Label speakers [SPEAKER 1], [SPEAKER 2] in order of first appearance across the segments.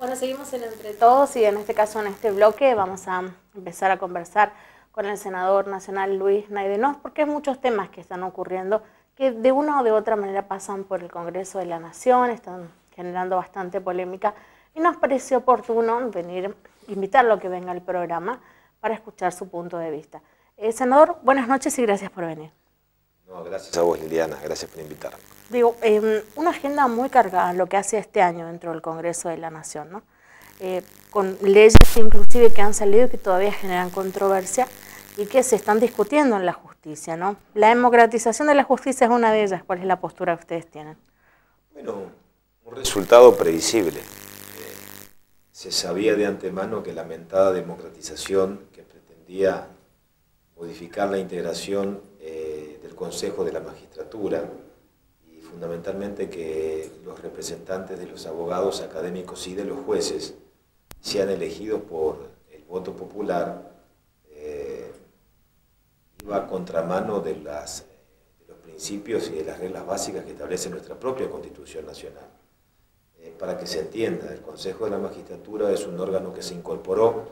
[SPEAKER 1] Bueno, seguimos en Entre Todos y en este caso, en este bloque, vamos a empezar a conversar con el senador nacional Luis Naidenós, porque hay muchos temas que están ocurriendo que de una o de otra manera pasan por el Congreso de la Nación, están generando bastante polémica y nos pareció oportuno venir, invitarlo a que venga al programa para escuchar su punto de vista. Eh, senador, buenas noches y gracias por venir.
[SPEAKER 2] No, gracias a vos, Liliana, gracias por invitarme.
[SPEAKER 1] Digo, em, una agenda muy cargada lo que hace este año dentro del Congreso de la Nación, ¿no? Eh, con leyes inclusive que han salido y que todavía generan controversia y que se están discutiendo en la justicia, ¿no? La democratización de la justicia es una de ellas. ¿Cuál es la postura que ustedes tienen?
[SPEAKER 2] Bueno, un resultado previsible. Eh, se sabía de antemano que la mentada democratización que pretendía modificar la integración eh, del Consejo de la Magistratura, fundamentalmente que los representantes de los abogados académicos y de los jueces sean elegidos por el voto popular eh, iba a contramano de, las, los principios y de las reglas básicas que establece nuestra propia Constitución Nacional. Eh, para que se entienda, el Consejo de la Magistratura es un órgano que se incorporó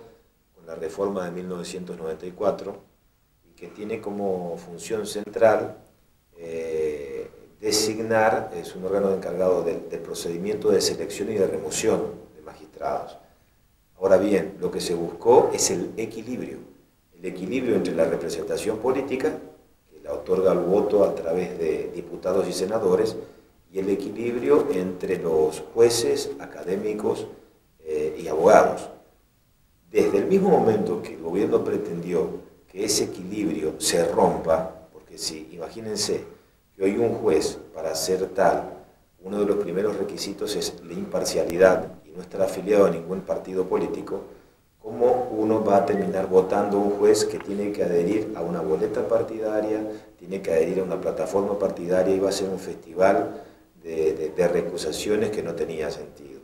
[SPEAKER 2] con la reforma de 1994 y que tiene como función central eh, designar, es un órgano encargado del, procedimiento de selección y de remoción de magistrados. Ahora bien, lo que se buscó es el equilibrio, el equilibrio entre la representación política, que la otorga el voto a través de diputados y senadores, y el equilibrio entre los jueces, académicos eh, y abogados. Desde el mismo momento que el gobierno pretendió que ese equilibrio se rompa, porque si, imagínense, y hoy un juez, para ser tal, uno de los primeros requisitos es la imparcialidad y no estar afiliado a ningún partido político, ¿cómo uno va a terminar votando un juez que tiene que adherir a una boleta partidaria, tiene que adherir a una plataforma partidaria y va a ser un festival de, de recusaciones que no tenía sentido?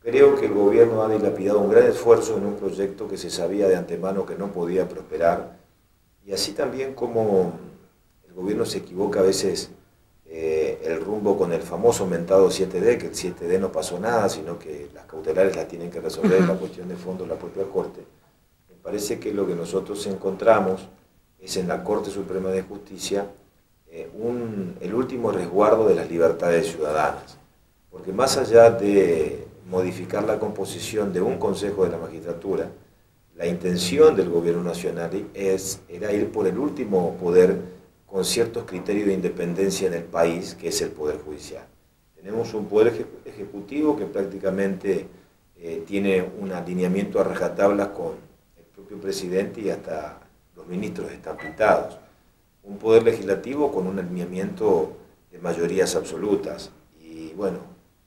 [SPEAKER 2] Creo que el gobierno ha dilapidado un gran esfuerzo en un proyecto que se sabía de antemano que no podía prosperar y así también como gobierno se equivoca a veces eh, el rumbo con el famoso mentado 7D, que el 7D no pasó nada, sino que las cautelares las tienen que resolver en la cuestión de fondo la propia Corte. Me parece que lo que nosotros encontramos es en la Corte Suprema de Justicia eh, un, el último resguardo de las libertades ciudadanas. Porque más allá de modificar la composición de un Consejo de la Magistratura, la intención del Gobierno Nacional es, era ir por el último poder con ciertos criterios de independencia en el país, que es el Poder Judicial. Tenemos un Poder Ejecutivo que prácticamente eh, tiene un alineamiento a rajatabla con el propio presidente y hasta los ministros están Un Poder Legislativo con un alineamiento de mayorías absolutas. Y bueno,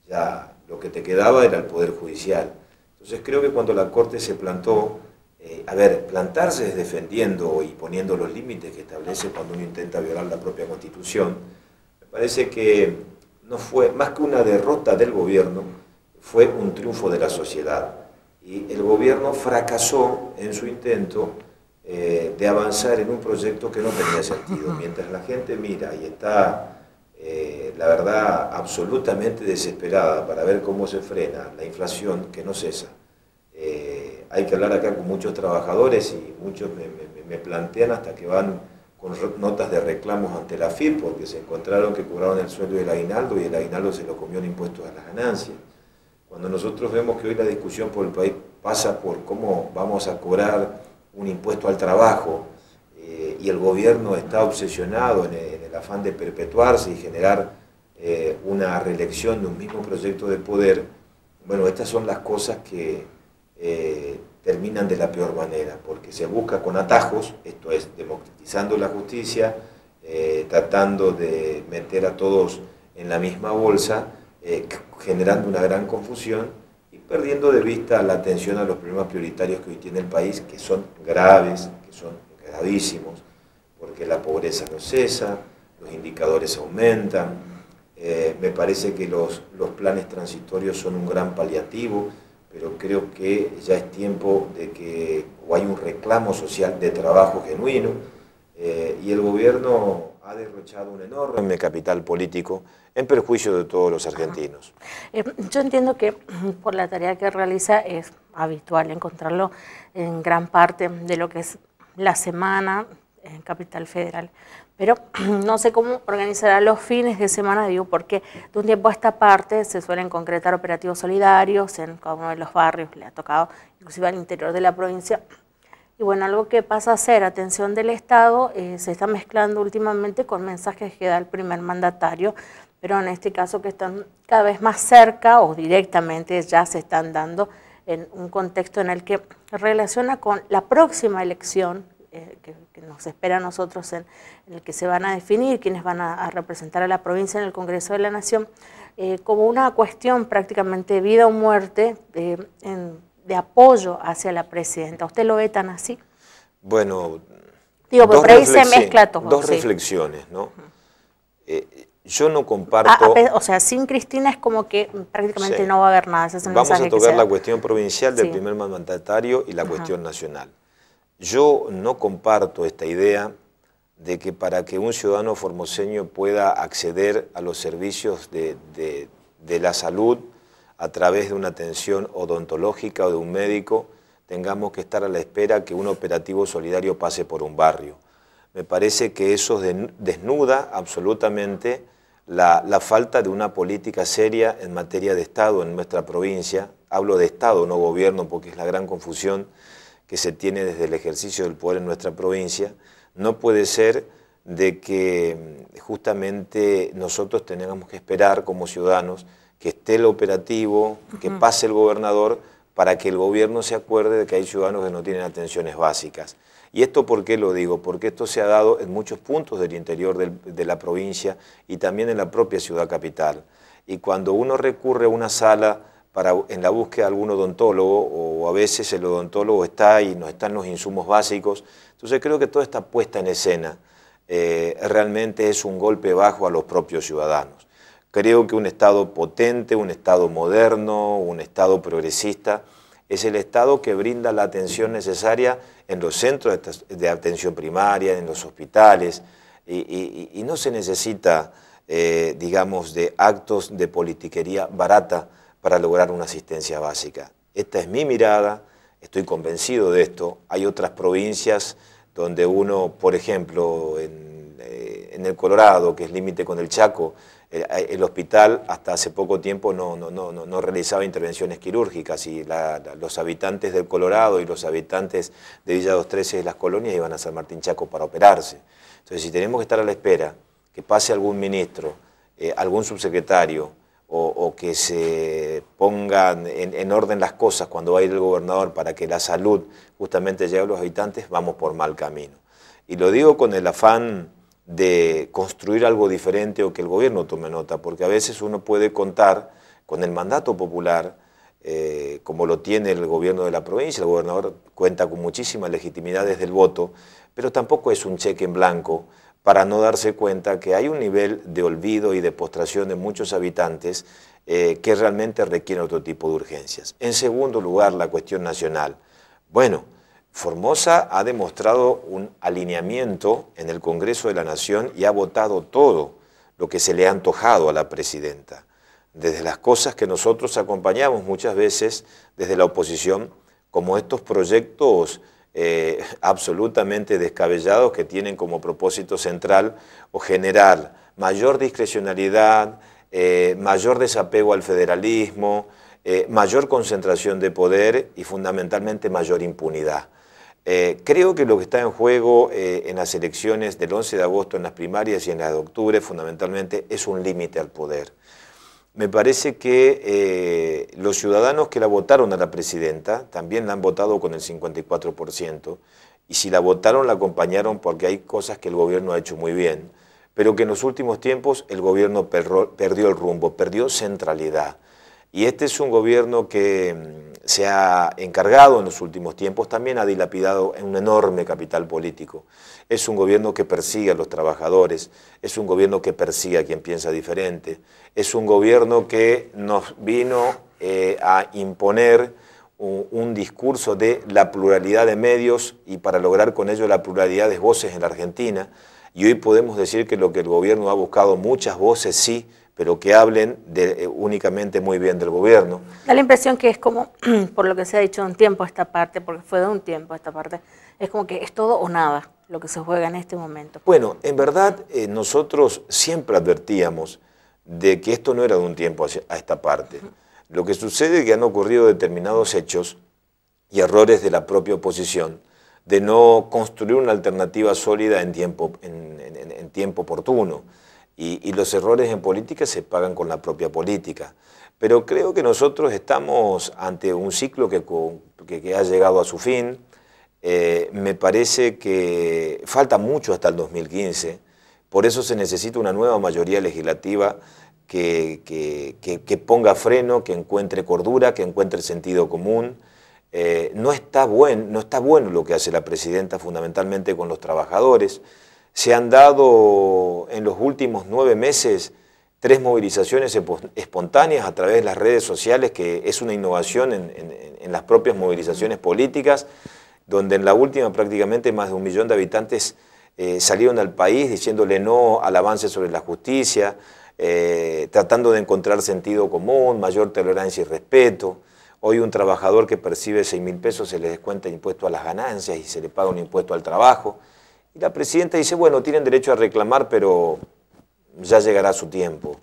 [SPEAKER 2] ya lo que te quedaba era el Poder Judicial. Entonces creo que cuando la Corte se plantó eh, a ver, plantarse defendiendo y poniendo los límites que establece cuando uno intenta violar la propia constitución. Me parece que no fue más que una derrota del gobierno, fue un triunfo de la sociedad. Y el gobierno fracasó en su intento eh, de avanzar en un proyecto que no tenía sentido. Mientras la gente mira y está, eh, la verdad, absolutamente desesperada para ver cómo se frena la inflación que no cesa hay que hablar acá con muchos trabajadores y muchos me, plantean hasta que van con notas de reclamos ante la FIP porque se encontraron que cobraron el sueldo del aguinaldo y el aguinaldo se lo comió en impuestos a las ganancias. Cuando nosotros vemos que hoy la discusión por el país pasa por cómo vamos a cobrar un impuesto al trabajo eh, y el gobierno está obsesionado en el, afán de perpetuarse y generar eh, una reelección de un mismo proyecto de poder, bueno, estas son las cosas que, eh, terminan de la peor manera, porque se busca con atajos, esto es, democratizando la justicia, eh, tratando de meter a todos en la misma bolsa, eh, generando una gran confusión y perdiendo de vista la atención a los problemas prioritarios que hoy tiene el país, que son graves, que son gravísimos, porque la pobreza no cesa, los indicadores aumentan, me parece que los, los planes transitorios son un gran paliativo, pero creo que ya es tiempo de que, o hay un reclamo social de trabajo genuino, eh, y el gobierno ha derrochado un enorme capital político en perjuicio de todos los argentinos. Eh, yo
[SPEAKER 1] entiendo que mm, por la tarea que realiza es habitual encontrarlo en gran parte de lo que es la semana en Capital Federal. Pero no sé cómo organizará los fines de semana, digo, porque de un tiempo a esta parte se suelen concretar operativos solidarios en cada uno de los barrios, le ha tocado inclusive al interior de la provincia. Y bueno, algo que pasa a ser atención del Estado eh, se está mezclando últimamente con mensajes que da el primer mandatario, pero en este caso que están cada vez más cerca o directamente ya se están dando en un contexto en el que relaciona con la próxima elección eh, que, nos espera a nosotros en, el que se van a definir quiénes van a, representar a la provincia en el Congreso de la Nación, eh, como una cuestión prácticamente vida o muerte de apoyo hacia la presidenta. ¿Usted lo ve tan así? Bueno, dos ahí se mezcla todo. Dos
[SPEAKER 2] reflexiones, ¿no? Eh, yo no ah, ah, comparto... o
[SPEAKER 1] sea, sin Cristina es como que prácticamente no va a haber nada. Vamos a tocar la
[SPEAKER 2] cuestión provincial del primer mandatario y la cuestión nacional. Yo no comparto esta idea de que para que un ciudadano formoseño pueda acceder a los servicios de, la salud a través de una atención odontológica o de un médico, tengamos que estar a la espera que un operativo solidario pase por un barrio. Me parece que eso desnuda absolutamente la, falta de una política seria en materia de Estado en nuestra provincia. Hablo de Estado, no gobierno, porque es la gran confusión que se tiene desde el ejercicio del poder en nuestra provincia, no puede ser de que mm, justamente nosotros tengamos que esperar como ciudadanos que esté el operativo, que pase el gobernador, para que el gobierno se acuerde de que hay ciudadanos que no tienen atenciones básicas. ¿Y esto por qué lo digo? Porque esto se ha dado en muchos puntos del interior de la provincia y también en la propia ciudad capital. Y cuando uno recurre a una sala en la búsqueda de algún odontólogo o a veces el odontólogo está y nos están los insumos básicos. Entonces creo que toda esta puesta en escena eh, realmente es un golpe bajo a los propios ciudadanos. Creo que un Estado potente, un Estado moderno, un Estado progresista, es el Estado que brinda la atención necesaria en los centros de atención primaria, en los hospitales, y, no se necesita, eh, digamos, de actos de politiquería barata, para lograr una asistencia básica. Esta es mi mirada, estoy convencido de esto. Hay otras provincias donde uno, por ejemplo, en, eh, el Colorado, que es límite con el Chaco, eh, el, hospital hasta hace poco tiempo no, realizaba intervenciones quirúrgicas y los habitantes del Colorado y los habitantes de Villa 213 de las colonias iban a San Martín Chaco para operarse. Entonces, si tenemos que estar a la espera que pase algún ministro, eh, algún subsecretario, o, que se pongan en, orden las cosas cuando va a ir el gobernador para que la salud justamente llegue a los habitantes, vamos por mal camino. Y lo digo con el afán de construir algo diferente o que el gobierno tome nota, porque a veces uno puede contar con el mandato popular, eh, como lo tiene el gobierno de la provincia, el gobernador cuenta con muchísima legitimidad desde el voto, pero tampoco es un cheque en blanco para no darse cuenta que hay un nivel de olvido y de postración de muchos habitantes eh, que realmente requieren otro tipo de urgencias. En segundo lugar, la cuestión nacional. Bueno, Formosa ha demostrado un alineamiento en el Congreso de la Nación y ha votado todo lo que se le ha antojado a la presidenta. Desde las cosas que nosotros acompañamos muchas veces desde la oposición, como estos proyectos eh, absolutamente descabellados que tienen como propósito central o general mayor discrecionalidad, eh, mayor desapego al federalismo, eh, mayor concentración de poder y fundamentalmente mayor impunidad. creo que lo que está en juego en las elecciones del 11 de agosto, en las primarias y en las de octubre, fundamentalmente es un límite al poder me parece que eh, los ciudadanos que la votaron a la presidenta también la han votado con el 54%, y si la votaron la acompañaron porque hay cosas que el gobierno ha hecho muy bien, pero que en los últimos tiempos el gobierno perdió el rumbo, perdió centralidad. Y este es un gobierno que mm, se ha encargado en los últimos tiempos, también ha dilapidado un enorme capital político. Es un gobierno que persigue a los trabajadores, es un gobierno que persigue a quien piensa diferente, es un gobierno que nos vino eh, a imponer un, un, discurso de la pluralidad de medios y para lograr con ello la pluralidad de voces en la Argentina. Y hoy podemos decir que lo que el gobierno ha buscado, muchas voces sí, pero que hablen de, eh, únicamente muy bien del gobierno.
[SPEAKER 1] Da la impresión que es como, por lo que se ha dicho de un tiempo a esta parte, porque fue de un tiempo a esta parte, es como que es todo o nada lo que se juega en este momento.
[SPEAKER 2] Bueno, en verdad eh, nosotros siempre advertíamos de que esto no era de un tiempo a esta parte. Lo que sucede es que han ocurrido determinados hechos y errores de la propia oposición de no construir una alternativa sólida en tiempo, en, en tiempo oportuno. Y, los errores en política se pagan con la propia política. Pero creo que nosotros estamos ante un ciclo que, ha llegado a su fin. Eh, me parece que falta mucho hasta el 2015. Por eso se necesita una nueva mayoría legislativa que, ponga freno, que encuentre cordura, que encuentre sentido común. Eh, no, está no está bueno lo que hace la presidenta fundamentalmente con los trabajadores. Se han dado en los últimos nueve meses tres movilizaciones espontáneas a través de las redes sociales, que es una innovación en, las propias movilizaciones políticas, donde en la última prácticamente más de un millón de habitantes eh, salieron al país diciéndole no al avance sobre la justicia, eh, tratando de encontrar sentido común, mayor tolerancia y respeto. Hoy un trabajador que percibe 6 mil pesos se le descuenta impuesto a las ganancias y se le paga un impuesto al trabajo. Y la presidenta dice, bueno, tienen derecho a reclamar, pero ya llegará su tiempo.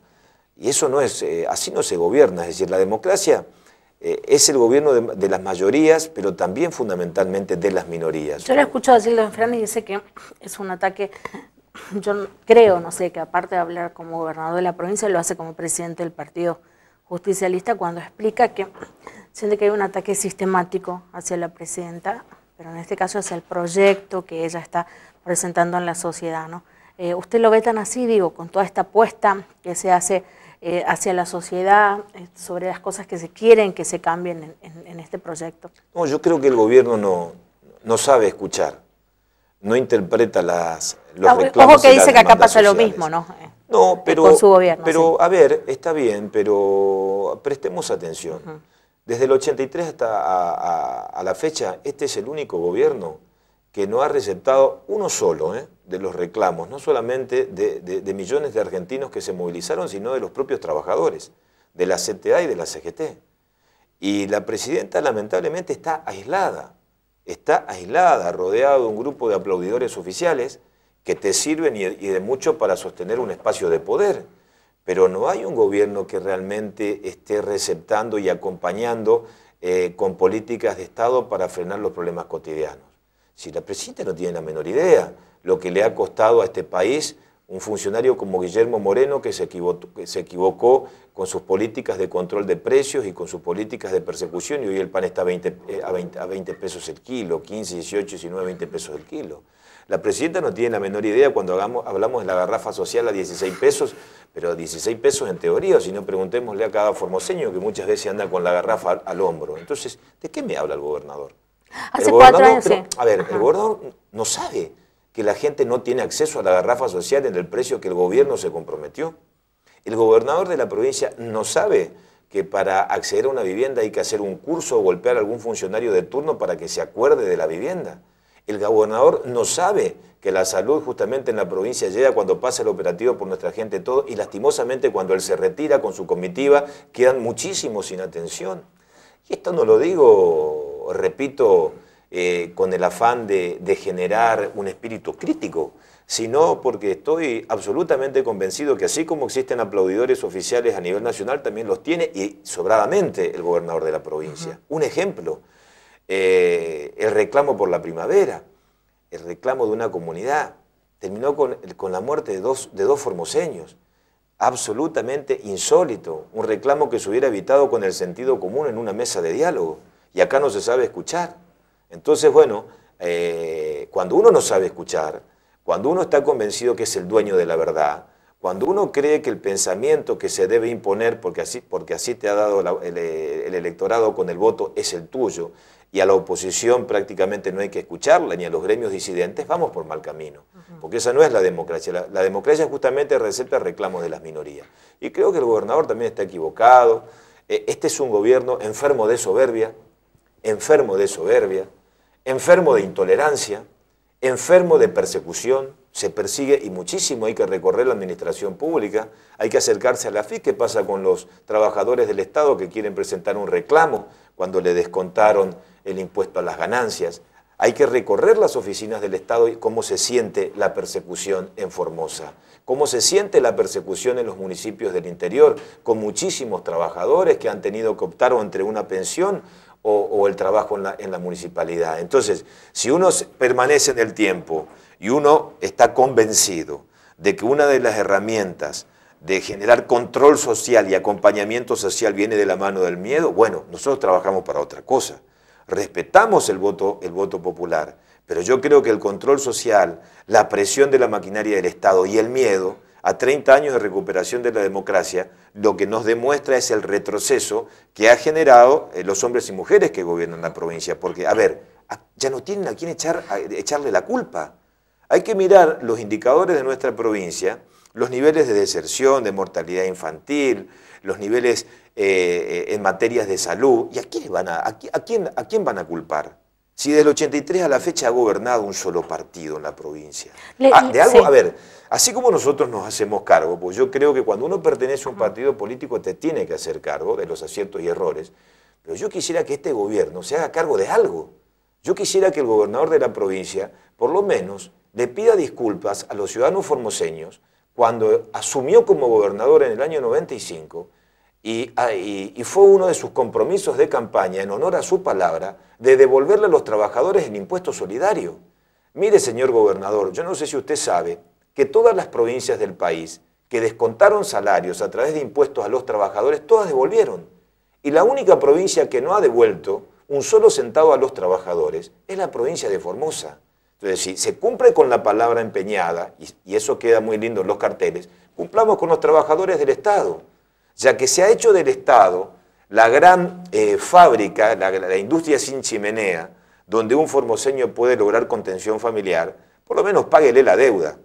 [SPEAKER 2] Y eso no es, eh, así no se gobierna, es decir, la democracia eh, es el gobierno de, las mayorías, pero también fundamentalmente de las minorías. Yo
[SPEAKER 1] he escuchado decirlo en Fernández y dice que es un ataque, yo creo, no sé, que aparte de hablar como gobernador de la provincia, lo hace como presidente del partido justicialista cuando explica que siente que hay un ataque sistemático hacia la presidenta pero en este caso es el proyecto que ella está presentando en la sociedad. ¿no? Eh, usted lo ve tan así, digo, con toda esta apuesta que se hace eh, hacia la sociedad eh, sobre las cosas que se quieren que se cambien en, este proyecto.
[SPEAKER 2] No, yo creo que el gobierno no, sabe escuchar, no interpreta las, los ah, Ojo que dice que acá pasa
[SPEAKER 1] lo mismo, ¿no?
[SPEAKER 2] No, pero, pero a ver, está bien, pero prestemos atención. Desde el 83 hasta a, la fecha, este es el único gobierno que no ha receptado uno solo ¿eh? de los reclamos, no solamente de, millones de argentinos que se movilizaron, sino de los propios trabajadores, de la CTA y de la CGT. Y la presidenta lamentablemente está aislada, está aislada, rodeada de un grupo de aplaudidores oficiales que te sirven y, y de mucho para sostener un espacio de poder pero no hay un gobierno que realmente esté receptando y acompañando eh, con políticas de Estado para frenar los problemas cotidianos. Si la presidenta no tiene la menor idea lo que le ha costado a este país un funcionario como Guillermo Moreno que se, equivocó, con sus políticas de control de precios y con sus políticas de persecución y hoy el pan está a eh, a 20 pesos el kilo, 15, 18, 19, 20 pesos el kilo. La presidenta no tiene la menor idea cuando hablamos de la garrafa social a 16 pesos, pero 16 pesos en teoría, o si no, preguntémosle a cada formoseño que muchas veces anda con la garrafa al, hombro. Entonces, ¿de qué me habla el gobernador? Hace cuatro años, A ver, el gobernador no sabe que la gente no tiene acceso a la garrafa social en el precio que el gobierno se comprometió. El gobernador de la provincia no sabe que para acceder a una vivienda hay que hacer un curso o golpear a algún funcionario de turno para que se acuerde de la vivienda. El gobernador no sabe que la salud justamente en la provincia llega cuando pasa el operativo por nuestra gente todo y lastimosamente cuando él se retira con su comitiva quedan muchísimos sin atención. Y esto no lo digo, repito, eh, con el afán de, generar un espíritu crítico, sino porque estoy absolutamente convencido que así como existen aplaudidores oficiales a nivel nacional, también los tiene y sobradamente el gobernador de la provincia. Un ejemplo. Eh, el reclamo por la primavera, el reclamo de una comunidad, terminó con, con la muerte de dos, de dos formoseños, absolutamente insólito, un reclamo que se hubiera evitado con el sentido común en una mesa de diálogo, y acá no se sabe escuchar. Entonces, bueno, eh, cuando uno no sabe escuchar, cuando uno está convencido que es el dueño de la verdad, cuando uno cree que el pensamiento que se debe imponer, porque así, porque así te ha dado eh, el, electorado con el voto, es el tuyo, y a la oposición prácticamente no hay que escucharla, ni a los gremios disidentes, vamos por mal camino. Porque esa no es la democracia. La, democracia justamente recepta reclamos de las minorías. Y creo que el gobernador también está equivocado. E, este es un gobierno enfermo de soberbia, enfermo de soberbia, enfermo de intolerancia, enfermo de persecución. Se persigue y muchísimo hay que recorrer la administración pública, hay que acercarse a la FIC, ¿qué pasa con los trabajadores del Estado que quieren presentar un reclamo cuando le descontaron el impuesto a las ganancias. Hay que recorrer las oficinas del Estado y cómo se siente la persecución en Formosa, cómo se siente la persecución en los municipios del interior, con muchísimos trabajadores que han tenido que optar entre una pensión o, el trabajo en la municipalidad. Entonces, si uno permanece en el tiempo y uno está convencido de que una de las herramientas de generar control social y acompañamiento social viene de la mano del miedo, bueno, nosotros trabajamos para otra cosa respetamos el voto, el voto popular, pero yo creo que el control social, la presión de la maquinaria del Estado y el miedo a 30 años de recuperación de la democracia, lo que nos demuestra es el retroceso que ha generado eh, los hombres y mujeres que gobiernan la provincia. Porque, a ver, ya no tienen a quién echar, echarle la culpa. Hay que mirar los indicadores de nuestra provincia, los niveles de deserción, de mortalidad infantil, los niveles eh, eh, en materias de salud. ¿Y a quién, van a, quién, van a culpar? Si desde el 83 a la fecha ha gobernado un solo partido en la provincia. Ah, de algo, a ver, así como nosotros nos hacemos cargo, pues yo creo que cuando uno pertenece a un partido político te tiene que hacer cargo de los aciertos y errores, pero yo quisiera que este gobierno se haga cargo de algo. Yo quisiera que el gobernador de la provincia, por lo menos, le pida disculpas a los ciudadanos formoseños cuando asumió como gobernador en el año 95 ah, y, fue uno de sus compromisos de campaña, en honor a su palabra, de devolverle a los trabajadores el impuesto solidario. Mire, señor gobernador, yo no sé si usted sabe que todas las provincias del país que descontaron salarios a través de impuestos a los trabajadores, todas devolvieron. Y la única provincia que no ha devuelto un solo centavo a los trabajadores es la provincia de Formosa. Entonces, si se cumple con la palabra empeñada, y, eso queda muy lindo en los carteles, cumplamos con los trabajadores del Estado, ya que se ha hecho del Estado la gran eh, fábrica, la, la, industria sin chimenea, donde un formoseño puede lograr contención familiar, por lo menos páguele la deuda.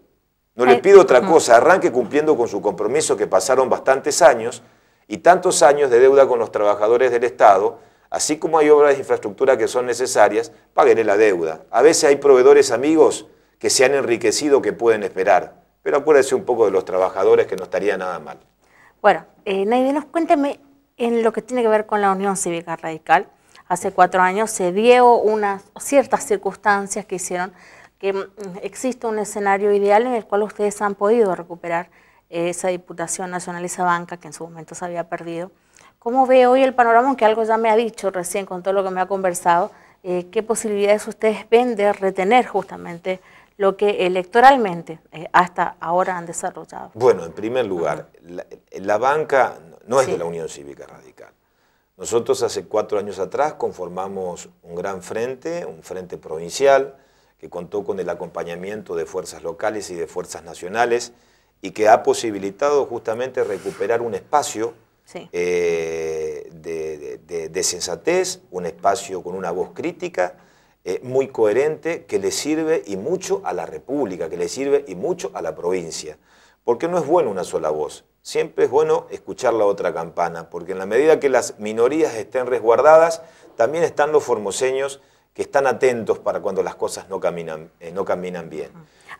[SPEAKER 2] No le pido otra cosa, arranque cumpliendo con su compromiso que pasaron bastantes años y tantos años de deuda con los trabajadores del Estado Así como hay obras de infraestructura que son necesarias, paguen la deuda. A veces hay proveedores amigos que se han enriquecido que pueden esperar. Pero acuérdese un poco de los trabajadores que no estaría nada mal.
[SPEAKER 1] Bueno, eh, nos cuénteme en lo que tiene que ver con la Unión Cívica Radical. Hace cuatro años se dio unas ciertas circunstancias que hicieron que mm, existe un escenario ideal en el cual ustedes han podido recuperar eh, esa Diputación Nacional, esa banca que en su momento se había perdido. ¿Cómo ve hoy el panorama? Aunque algo ya me ha dicho recién con todo lo que me ha conversado, eh, ¿qué posibilidades ustedes ven de retener justamente lo que electoralmente eh, hasta ahora han desarrollado?
[SPEAKER 2] Bueno, en primer lugar, la, banca no es de la Unión Cívica Radical. Nosotros hace cuatro años atrás conformamos un gran frente, un frente provincial, que contó con el acompañamiento de fuerzas locales y de fuerzas nacionales y que ha posibilitado justamente recuperar un espacio eh, de, sensatez, un espacio con una voz crítica, eh, muy coherente, que le sirve y mucho a la República, que le sirve y mucho a la provincia. Porque no es bueno una sola voz, siempre es bueno escuchar la otra campana, porque en la medida que las minorías estén resguardadas, también están los formoseños que están atentos para cuando las cosas no caminan, eh, no caminan bien.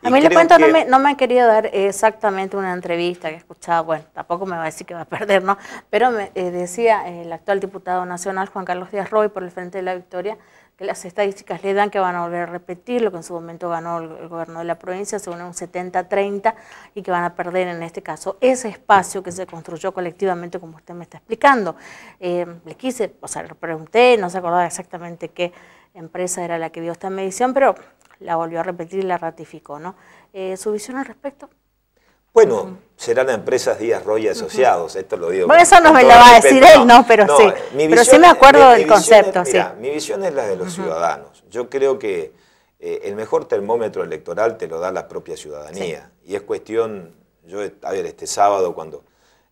[SPEAKER 2] A mí le cuento, no, me,
[SPEAKER 1] no, me, han querido dar exactamente una entrevista que escuchaba, bueno, tampoco me va a decir que va a perder, ¿no? Pero me eh, decía el actual diputado nacional, Juan Carlos Díaz Roy, por el Frente de la Victoria, que las estadísticas le dan que van a volver a repetir lo que en su momento ganó el, gobierno de la provincia, según un 70-30, y que van a perder en este caso ese espacio que se construyó colectivamente, como usted me está explicando. Eh, le quise, o sea, le pregunté, no se acordaba exactamente qué empresa era la que dio esta medición, pero la volvió a repetir y la ratificó. ¿no? Eh, ¿Su visión al respecto?
[SPEAKER 2] Bueno, serán empresas Díaz Roy Asociados, esto lo digo. Bueno, eso no me lo va a decir él, no, eh, pero sí. pero sí me acuerdo del concepto. Mi visión es la de los ciudadanos. Yo creo que eh, el mejor termómetro electoral te lo da la propia ciudadanía. Y es cuestión, yo, a ver, este sábado cuando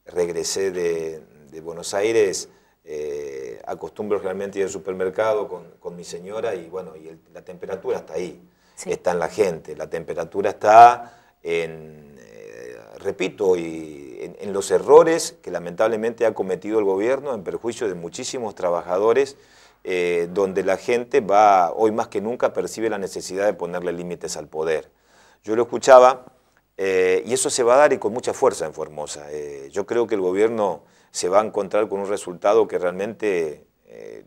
[SPEAKER 2] regresé de Buenos Aires, eh, acostumbro realmente ir al supermercado con, mi señora y bueno, y la temperatura está ahí, está en la gente, la temperatura está en, eh, repito, y en, los errores que lamentablemente ha cometido el gobierno en perjuicio de muchísimos trabajadores, eh, donde la gente va, hoy más que nunca, percibe la necesidad de ponerle límites al poder. Yo lo escuchaba eh, y eso se va a dar y con mucha fuerza en Formosa. Eh, yo creo que el gobierno se va a encontrar con un resultado que realmente eh,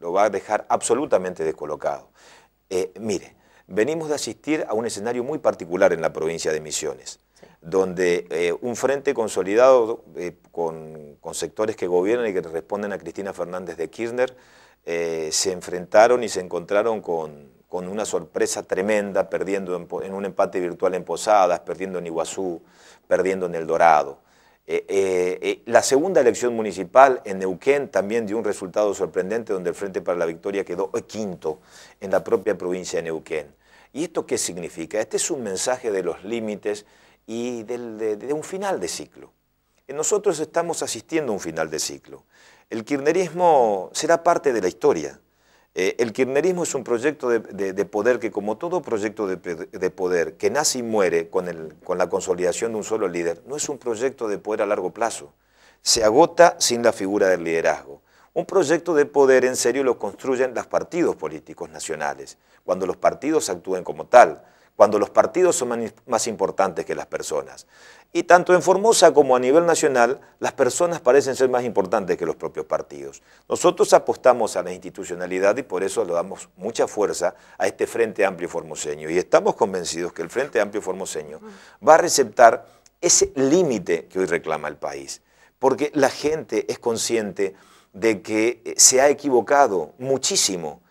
[SPEAKER 2] lo, va a dejar absolutamente descolocado. mire, venimos de asistir a un escenario muy particular en la provincia de Misiones, donde un frente consolidado con, sectores que gobiernan y que responden a Cristina Fernández de Kirchner se enfrentaron y se encontraron con, con una sorpresa tremenda, perdiendo en, un empate virtual en Posadas, perdiendo en Iguazú, perdiendo en El Dorado. Eh, eh, eh, la segunda elección municipal en Neuquén también dio un resultado sorprendente donde el Frente para la Victoria quedó quinto en la propia provincia de Neuquén. ¿Y esto qué significa? Este es un mensaje de los límites y de, un final de ciclo. Nosotros estamos asistiendo a un final de ciclo. El kirchnerismo será parte de la historia, eh, el kirchnerismo es un proyecto de, poder que, como todo proyecto de, poder que nace y muere con, con la consolidación de un solo líder, no es un proyecto de poder a largo plazo. Se agota sin la figura del liderazgo. Un proyecto de poder en serio lo construyen los partidos políticos nacionales, cuando los partidos actúen como tal cuando los partidos son más importantes que las personas. Y tanto en Formosa como a nivel nacional, las personas parecen ser más importantes que los propios partidos. Nosotros apostamos a la institucionalidad y por eso le damos mucha fuerza a este Frente Amplio Formoseño. Y estamos convencidos que el Frente Amplio Formoseño va a receptar ese límite que hoy reclama el país. Porque la gente es consciente de que eh, se ha equivocado muchísimo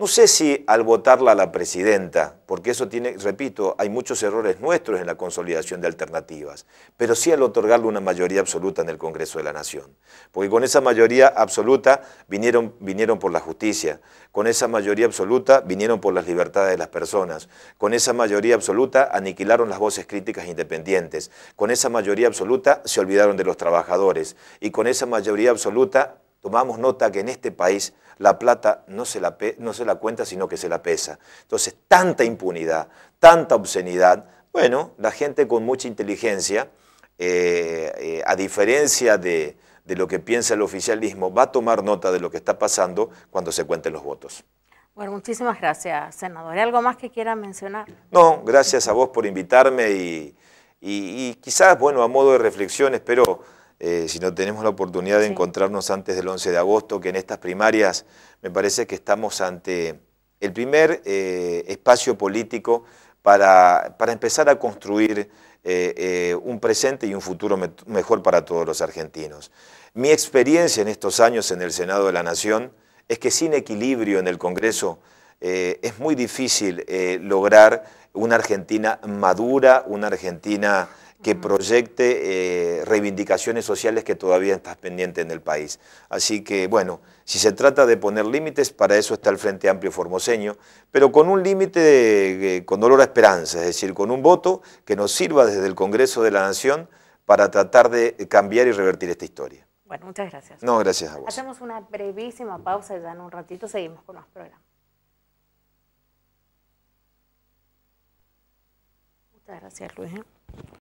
[SPEAKER 2] no sé si al votarla a la presidenta, porque eso tiene, repito, hay muchos errores nuestros en la consolidación de alternativas, pero sí al otorgarle una mayoría absoluta en el Congreso de la Nación. Porque con esa mayoría absoluta vinieron, vinieron por la justicia, con esa mayoría absoluta vinieron por las libertades de las personas, con esa mayoría absoluta aniquilaron las voces críticas independientes, con esa mayoría absoluta se olvidaron de los trabajadores y con esa mayoría absoluta tomamos nota que en este país la plata no se la, no se la cuenta, sino que se la pesa. Entonces, tanta impunidad, tanta obscenidad, bueno, la gente con mucha inteligencia, eh, eh, a diferencia de, lo que piensa el oficialismo, va a tomar nota de lo que está pasando cuando se cuenten los votos.
[SPEAKER 1] Bueno, muchísimas gracias, senador. ¿Hay algo más que quiera mencionar?
[SPEAKER 2] No, gracias a vos por invitarme y, y quizás, bueno, a modo de reflexión, espero eh, si no tenemos la oportunidad de encontrarnos antes del 11 de agosto, que en estas primarias me parece que estamos ante el primer eh, espacio político para, empezar a construir eh, un presente y un futuro mejor para todos los argentinos. Mi experiencia en estos años en el Senado de la Nación es que sin equilibrio en el Congreso es muy difícil lograr una Argentina madura, una Argentina que proyecte eh, reivindicaciones sociales que todavía están pendientes en el país. Así que, bueno, si se trata de poner límites, para eso está el Frente Amplio Formoseño, pero con un límite eh, con dolor a esperanza, es decir, con un voto que nos sirva desde el Congreso de la Nación para tratar de cambiar y revertir esta historia.
[SPEAKER 1] Bueno, muchas gracias. No, gracias a vos. Hacemos una brevísima pausa y ya en un ratito seguimos con los programas. Muchas gracias, Luis. ¿eh?